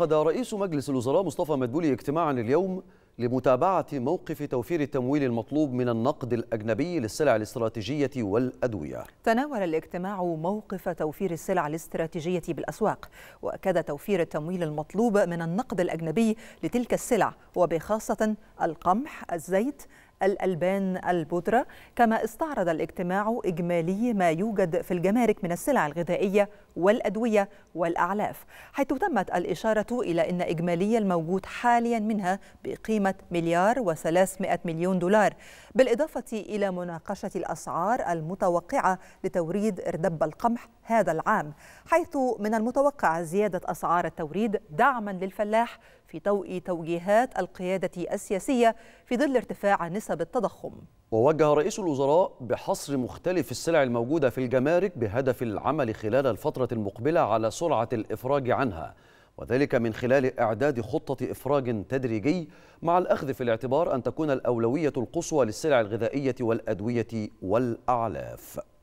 عقد رئيس مجلس الوزراء مصطفى مدبولي اجتماعا اليوم لمتابعة موقف توفير التمويل المطلوب من النقد الأجنبي للسلع الاستراتيجية والأدوية تناول الاجتماع موقف توفير السلع الاستراتيجية بالأسواق وأكد توفير التمويل المطلوب من النقد الأجنبي لتلك السلع وبخاصة القمح الزيت الألبان البودرة كما استعرض الاجتماع إجمالي ما يوجد في الجمارك من السلع الغذائية والأدوية والأعلاف حيث تمت الإشارة إلى أن إجمالي الموجود حاليا منها بقيمة مليار و300 مليون دولار بالإضافة إلى مناقشة الأسعار المتوقعة لتوريد إردب القمح هذا العام حيث من المتوقع زيادة أسعار التوريد دعما للفلاح في ضوء توجيهات القيادة السياسية في ظل ارتفاع نسب التضخم ووجه رئيس الوزراء بحصر مختلف السلع الموجودة في الجمارك بهدف العمل خلال الفترة المقبلة على سرعة الإفراج عنها وذلك من خلال إعداد خطة إفراج تدريجي مع الأخذ في الاعتبار أن تكون الأولوية القصوى للسلع الغذائية والأدوية والأعلاف